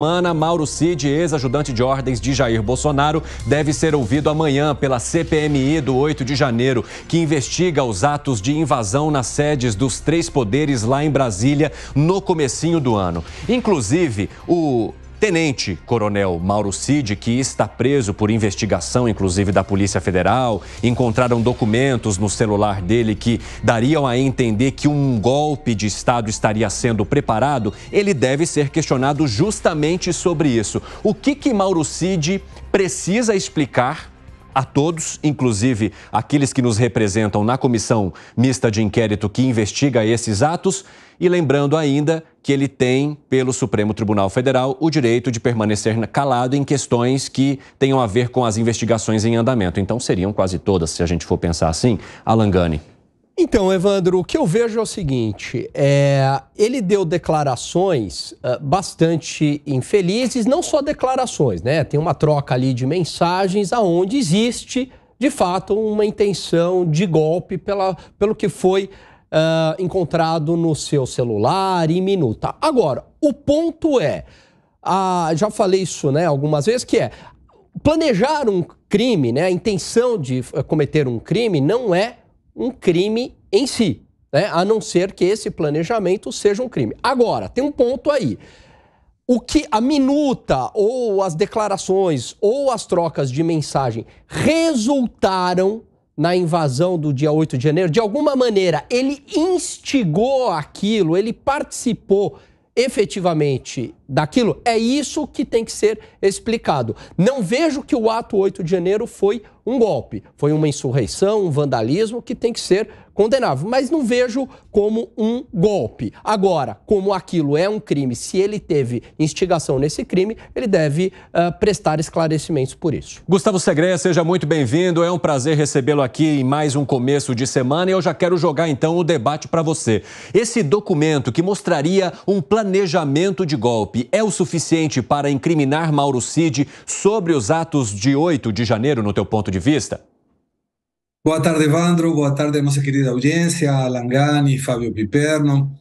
semana, Mauro Cid, ex-ajudante de ordens de Jair Bolsonaro, deve ser ouvido amanhã pela CPMI do 8 de janeiro, que investiga os atos de invasão nas sedes dos três poderes lá em Brasília no comecinho do ano. Inclusive, o Tenente Coronel Mauro Cid, que está preso por investigação, inclusive da Polícia Federal, encontraram documentos no celular dele que dariam a entender que um golpe de Estado estaria sendo preparado. Ele deve ser questionado justamente sobre isso. O que que Mauro Cid precisa explicar a todos, inclusive aqueles que nos representam na comissão mista de inquérito que investiga esses atos, e lembrando ainda que ele tem, pelo Supremo Tribunal Federal, o direito de permanecer calado em questões que tenham a ver com as investigações em andamento. Então seriam quase todas, se a gente for pensar assim, Alangani. Então, Evandro, o que eu vejo é o seguinte: é, ele deu declarações uh, bastante infelizes, não só declarações, né? Tem uma troca ali de mensagens aonde existe, de fato, uma intenção de golpe pela, pelo que foi uh, encontrado no seu celular e minuta. Agora, o ponto é, uh, já falei isso, né, algumas vezes, que é planejar um crime, né? A intenção de cometer um crime não é um crime em si, né? a não ser que esse planejamento seja um crime. Agora, tem um ponto aí. O que a minuta ou as declarações ou as trocas de mensagem resultaram na invasão do dia 8 de janeiro, de alguma maneira ele instigou aquilo, ele participou efetivamente daquilo, é isso que tem que ser explicado. Não vejo que o ato 8 de janeiro foi um golpe, foi uma insurreição, um vandalismo que tem que ser condenável, mas não vejo como um golpe. Agora, como aquilo é um crime, se ele teve instigação nesse crime, ele deve uh, prestar esclarecimentos por isso. Gustavo Segreia, seja muito bem-vindo. É um prazer recebê-lo aqui em mais um começo de semana e eu já quero jogar então o debate para você. Esse documento que mostraria um planejamento de golpe é o suficiente para incriminar Mauro Cid sobre os atos de 8 de janeiro, no teu ponto de vista? Boa tarde, Evandro. Boa tarde, nossa querida audiência, Langani, Fábio Piperno.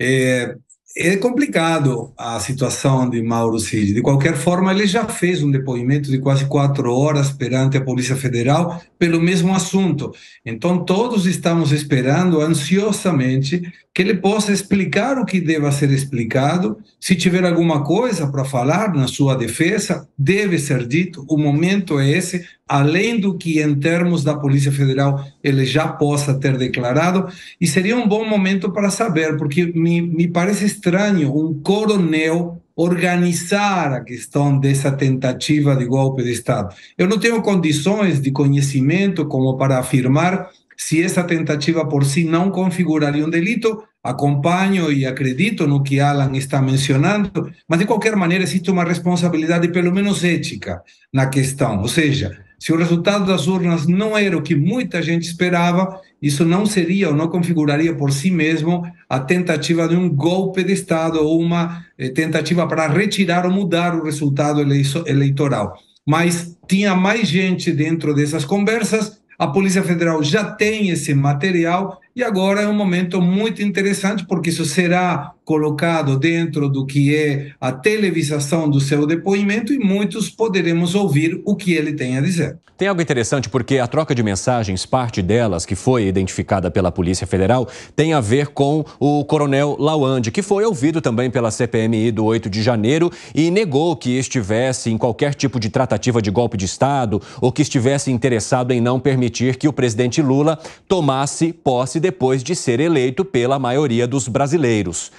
É, é complicado a situação de Mauro Cid. De qualquer forma, ele já fez um depoimento de quase quatro horas perante a Polícia Federal pelo mesmo assunto. Então, todos estamos esperando ansiosamente que ele possa explicar o que deva ser explicado. Se tiver alguma coisa para falar na sua defesa, deve ser dito. O momento é esse além do que em termos da Polícia Federal ele já possa ter declarado, e seria um bom momento para saber, porque me, me parece estranho um coronel organizar a questão dessa tentativa de golpe de Estado. Eu não tenho condições de conhecimento como para afirmar se essa tentativa por si não configuraria um delito, acompanho e acredito no que Alan está mencionando, mas de qualquer maneira existe uma responsabilidade, pelo menos ética, na questão. Ou seja, se o resultado das urnas não era o que muita gente esperava, isso não seria ou não configuraria por si mesmo a tentativa de um golpe de Estado ou uma eh, tentativa para retirar ou mudar o resultado eleitoral. Mas tinha mais gente dentro dessas conversas, a Polícia Federal já tem esse material e agora é um momento muito interessante, porque isso será colocado dentro do que é a televisação do seu depoimento e muitos poderemos ouvir o que ele tem a dizer. Tem algo interessante, porque a troca de mensagens, parte delas, que foi identificada pela Polícia Federal, tem a ver com o coronel Lawande, que foi ouvido também pela CPMI do 8 de janeiro e negou que estivesse em qualquer tipo de tratativa de golpe de Estado ou que estivesse interessado em não permitir que o presidente Lula tomasse posse depois de ser eleito pela maioria dos brasileiros.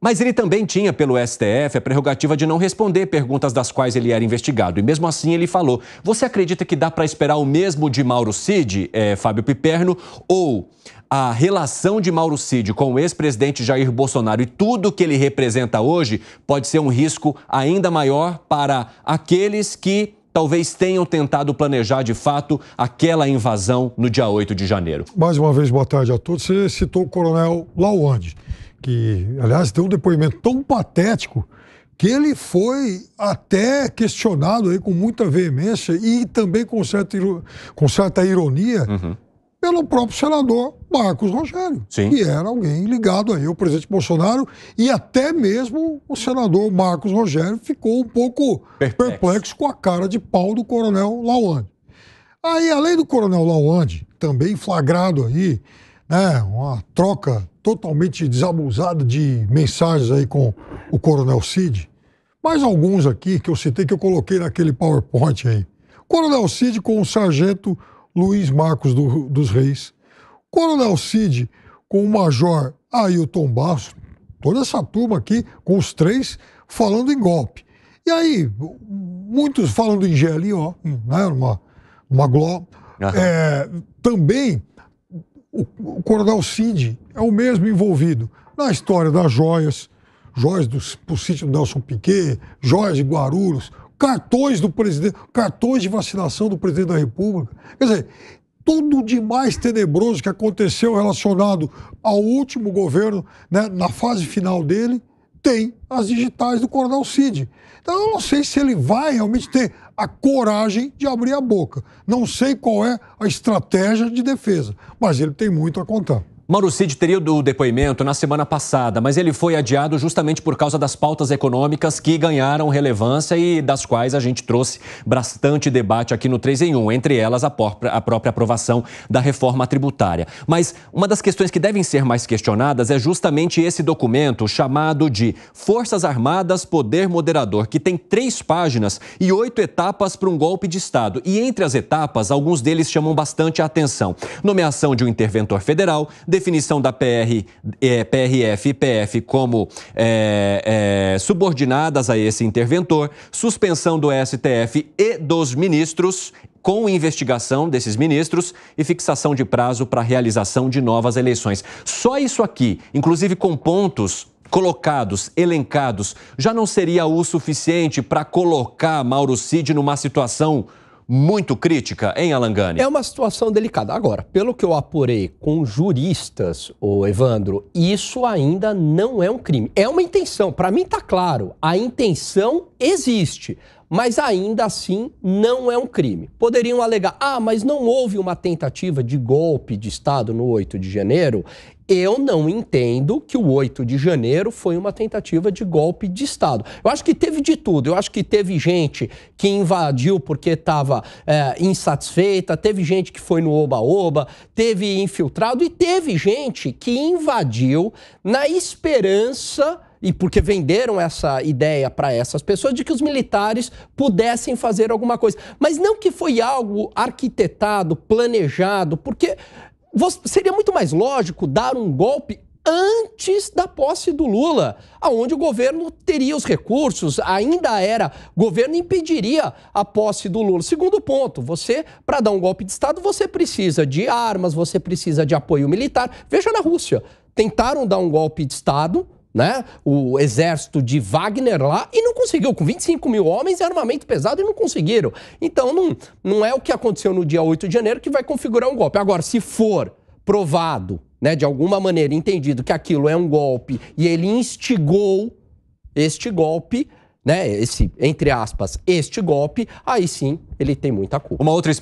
Mas ele também tinha, pelo STF, a prerrogativa de não responder perguntas das quais ele era investigado. E mesmo assim ele falou: Você acredita que dá para esperar o mesmo de Mauro Cid, é, Fábio Piperno? Ou a relação de Mauro Cid com o ex-presidente Jair Bolsonaro e tudo que ele representa hoje pode ser um risco ainda maior para aqueles que talvez tenham tentado planejar de fato aquela invasão no dia 8 de janeiro. Mais uma vez, boa tarde a todos. Você citou o coronel Lawande, que, aliás, deu um depoimento tão patético que ele foi até questionado aí com muita veemência e também com certa, com certa ironia uhum pelo próprio senador Marcos Rogério, Sim. que era alguém ligado aí ao presidente Bolsonaro, e até mesmo o senador Marcos Rogério ficou um pouco perplexo, perplexo com a cara de pau do coronel Lawande. Aí, além do coronel Lawande, também flagrado aí, né, uma troca totalmente desabusada de mensagens aí com o coronel Cid, mais alguns aqui que eu citei que eu coloquei naquele PowerPoint aí. Coronel Cid com o sargento Luiz Marcos do, dos Reis, Coronel Cid com o Major Ailton Basso, toda essa turma aqui, com os três, falando em golpe. E aí, muitos falando em né, GLO, né, uma, uma GLO. É, também, o, o Coronel Cid é o mesmo envolvido na história das joias, joias do, do sítio do Nelson Piquet, joias de Guarulhos, cartões do presidente, cartões de vacinação do presidente da República. Quer dizer, tudo de mais tenebroso que aconteceu relacionado ao último governo, né, na fase final dele, tem as digitais do Coronel Cid. Então, eu não sei se ele vai realmente ter a coragem de abrir a boca. Não sei qual é a estratégia de defesa, mas ele tem muito a contar. Mauro Cid teria o depoimento na semana passada, mas ele foi adiado justamente por causa das pautas econômicas que ganharam relevância e das quais a gente trouxe bastante debate aqui no 3 em 1, entre elas a própria, a própria aprovação da reforma tributária. Mas uma das questões que devem ser mais questionadas é justamente esse documento chamado de Forças Armadas Poder Moderador, que tem três páginas e oito etapas para um golpe de Estado. E entre as etapas, alguns deles chamam bastante a atenção: nomeação de um interventor federal, definição da PR, é, PRF e PF como é, é, subordinadas a esse interventor, suspensão do STF e dos ministros com investigação desses ministros e fixação de prazo para realização de novas eleições. Só isso aqui, inclusive com pontos colocados, elencados, já não seria o suficiente para colocar Mauro Cid numa situação muito crítica em Alangani. É uma situação delicada. Agora, pelo que eu apurei com juristas, o Evandro, isso ainda não é um crime. É uma intenção. Para mim está claro. A intenção existe mas ainda assim não é um crime. Poderiam alegar: ah, mas não houve uma tentativa de golpe de Estado no 8 de janeiro eu não entendo que o 8 de janeiro foi uma tentativa de golpe de Estado. Eu acho que teve de tudo. Eu acho que teve gente que invadiu porque estava é, insatisfeita, teve gente que foi no oba-oba, teve infiltrado e teve gente que invadiu na esperança e porque venderam essa ideia para essas pessoas de que os militares pudessem fazer alguma coisa. Mas não que foi algo arquitetado, planejado, porque seria muito mais lógico dar um golpe antes da posse do Lula, aonde o governo teria os recursos, ainda era governo impediria a posse do Lula. Segundo ponto, você para dar um golpe de estado, você precisa de armas, você precisa de apoio militar. Veja na Rússia, tentaram dar um golpe de estado, né, o exército de Wagner lá e não conseguiu. Com 25 mil homens e é armamento pesado e não conseguiram. Então não, não é o que aconteceu no dia 8 de janeiro que vai configurar um golpe. Agora, se for provado, né, de alguma maneira entendido que aquilo é um golpe e ele instigou este golpe, né, esse, entre aspas, este golpe, aí sim ele tem muita culpa. Uma outra